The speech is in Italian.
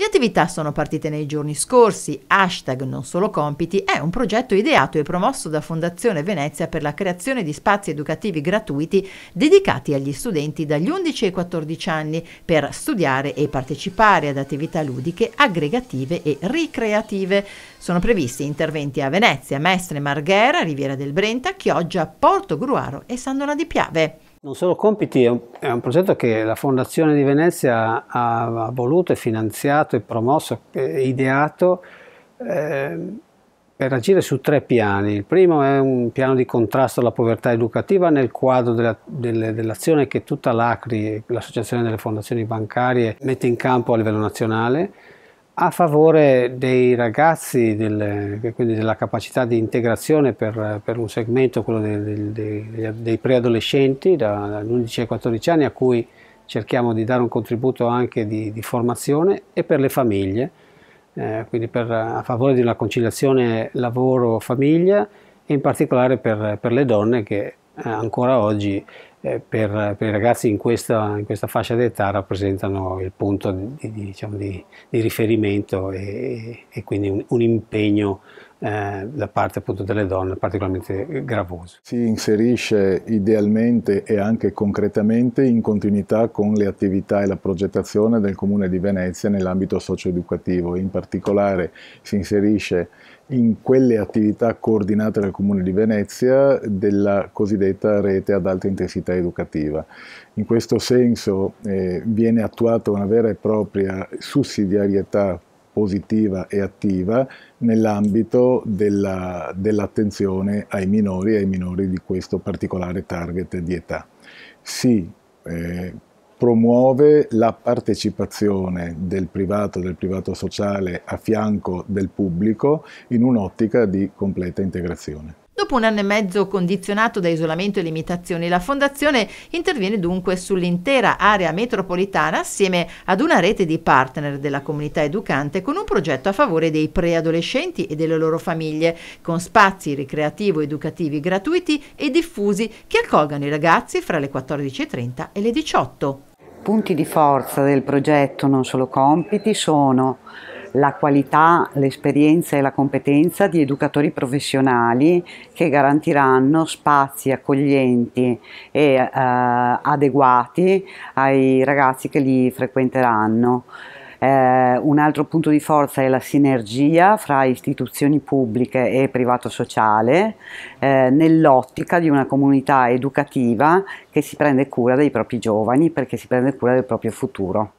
Le attività sono partite nei giorni scorsi, hashtag non solo compiti è un progetto ideato e promosso da Fondazione Venezia per la creazione di spazi educativi gratuiti dedicati agli studenti dagli 11 ai 14 anni per studiare e partecipare ad attività ludiche, aggregative e ricreative. Sono previsti interventi a Venezia, Mestre, Marghera, Riviera del Brenta, Chioggia, Porto Gruaro e San di Piave. Non solo compiti, è un, è un, progetto che la Fondazione di Venezia ha, ha voluto e finanziato e promosso, e ideato eh, per agire su tre piani. Il primo è un piano di contrasto alla povertà educativa nel quadro della, delle, dell'azione che tutta l'ACRI, l'Associazione delle Fondazioni Bancarie, mette in campo a livello nazionale a favore dei ragazzi, del, quindi della capacità di integrazione per, per un segmento, quello dei, dei, dei preadolescenti, dall'11 ai 14 anni, a cui cerchiamo di dare un contributo anche di, di formazione e per le famiglie, eh, quindi per, a favore di una conciliazione lavoro-famiglia e in particolare per, per le donne che eh, ancora oggi eh, per, per, i ragazzi in questa, in questa fascia d'età rappresentano il punto di, di, diciamo di, di riferimento e, e, quindi un, un impegno eh, da parte appunto delle donne particolarmente gravoso. Si inserisce idealmente e anche concretamente in continuità con le attività e la progettazione del Comune di Venezia nell'ambito socioeducativo, in particolare si inserisce in quelle attività coordinate dal Comune di Venezia della cosiddetta rete ad alta intensità comunità educativa. In questo senso eh, viene attuata una vera e propria sussidiarietà positiva e attiva nell'ambito dell'attenzione ai minori e ai minori di questo particolare target di età. Si eh, promuove la partecipazione del privato, del privato sociale a fianco del pubblico in un'ottica di completa integrazione. Dopo un anno e mezzo condizionato da isolamento e limitazioni, la Fondazione interviene dunque sull'intera area metropolitana assieme ad una rete di partner della comunità educante con un progetto a favore dei preadolescenti e delle loro famiglie, con spazi ricreativo-educativi gratuiti e diffusi che accolgano i ragazzi fra le 14.30 e le 18. Punti di forza del progetto Non Solo Compiti sono la qualità, l'esperienza e la competenza di educatori professionali che garantiranno spazi accoglienti e eh, adeguati ai ragazzi che li frequenteranno. Eh, un altro punto di forza è la sinergia fra istituzioni pubbliche e privato sociale eh, nell'ottica di una comunità educativa che si prende cura dei propri giovani perché si prende cura del proprio futuro.